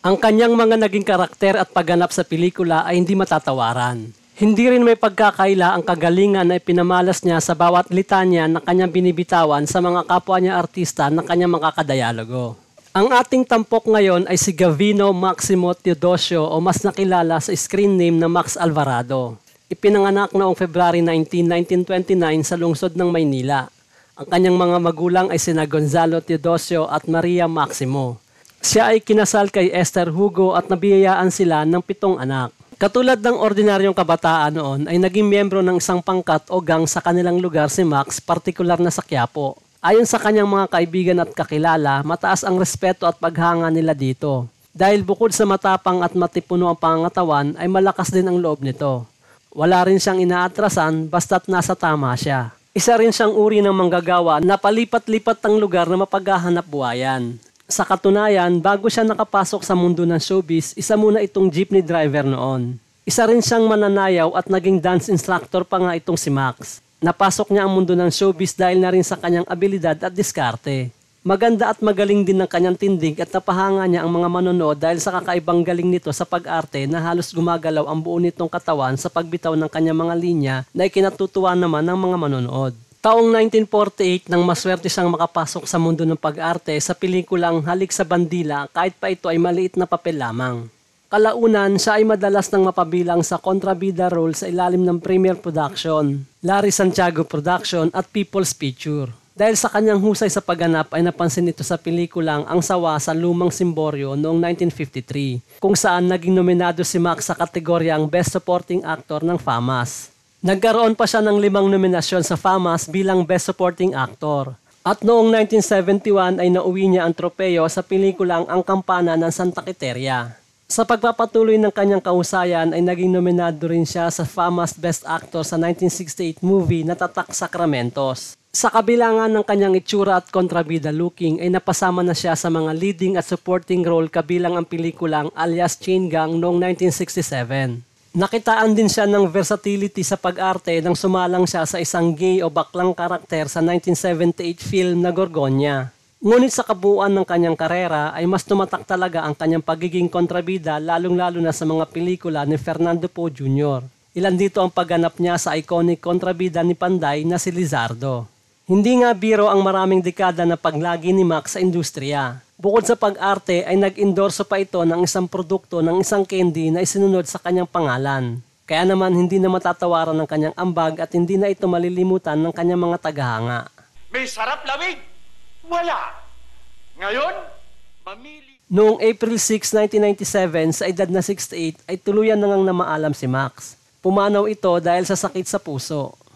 Ang kanyang mga naging karakter at pagganap sa pelikula ay hindi matatawaran. Hindi rin may pagkakaila ang kagalingan na ipinamalas niya sa bawat litanya na kanyang binibitawan sa mga kapwa niya artista na kanyang makakadayalogo. Ang ating tampok ngayon ay si Gavino Maximo Teodosio o mas nakilala sa screen name na Max Alvarado. Ipinanganak noong February 19, 1929 sa lungsod ng Maynila. Ang kanyang mga magulang ay sina Gonzalo Teodosio at Maria Maximo. Siya ay kinasal kay Esther Hugo at nabiyayaan sila ng pitong anak. Katulad ng ordinaryong kabataan noon ay naging miyembro ng isang pangkat o gang sa kanilang lugar si Max, partikular na sa Quiapo. Ayon sa kanyang mga kaibigan at kakilala, mataas ang respeto at paghanga nila dito. Dahil bukod sa matapang at matipuno ang pangangatawan, ay malakas din ang loob nito. Wala rin siyang inaatrasan basta't nasa tama siya. Isa rin siyang uri ng manggagawa na palipat-lipat ang lugar na mapaghahanap buhayan. Sa katunayan, bago siya nakapasok sa mundo ng showbiz, isa muna itong jeepney driver noon. Isa rin siyang mananayaw at naging dance instructor pa nga itong si Max. Napasok niya ang mundo ng showbiz dahil na rin sa kanyang abilidad at diskarte. Maganda at magaling din ng kanyang tindig at napahanga niya ang mga manonood dahil sa kakaibang galing nito sa pag-arte na halos gumagalaw ang buo nitong katawan sa pagbitaw ng kanyang mga linya na ikinatutuwa naman ng mga manonood. Taong 1948 nang maswerte siyang makapasok sa mundo ng pag-arte sa pelikulang Halik sa Bandila kahit pa ito ay maliit na papel lamang. Kalaunan, siya ay madalas nang mapabilang sa kontrabida role sa ilalim ng Premier Production, Larry Santiago Production at People's Picture. Dahil sa kanyang husay sa pagganap ay napansin ito sa pelikulang Ang Sawa sa Lumang Simboryo noong 1953, kung saan naging nominado si Max sa kategoryang Best Supporting Actor ng FAMAS. Nagkaroon pa siya ng limang nominasyon sa FAMAS bilang Best Supporting Actor. At noong 1971 ay nauwi niya ang tropeyo sa pelikulang Ang Kampana ng Santa Quiteria. Sa pagpapatuloy ng kanyang kausayan ay naging nominado rin siya sa FAMAS Best Actor sa 1968 movie na Tatak Sacramentos. Sa kabilangan ng kanyang itsura at kontrabida looking ay napasama na siya sa mga leading at supporting role kabilang ang pelikulang alias Chain Gang noong 1967. Nakitaan din siya ng versatility sa pag-arte nang sumalang siya sa isang gay o baklang karakter sa 1978 film na Gorgonia. Ngunit sa kabuuan ng kanyang karera ay mas tumatak talaga ang kanyang pagiging kontrabida lalong-lalo na sa mga pelikula ni Fernando Po Jr. Ilan dito ang pagganap niya sa iconic kontrabida ni Panday na si Lizardo. Hindi nga biro ang maraming dekada na paglagi ni Max sa industriya. Bukod sa pag-arte ay nag-endorso pa ito ng isang produkto ng isang candy na isinunod sa kanyang pangalan. Kaya naman hindi na matatawaran ng kanyang ambag at hindi na ito malilimutan ng kanyang mga tagahanga. May sarap lamig? Wala! Ngayon, mamili... Noong April 6, 1997, sa edad na 68, ay tuluyan na ngang namaalam si Max. Pumanaw ito dahil sa sakit sa puso.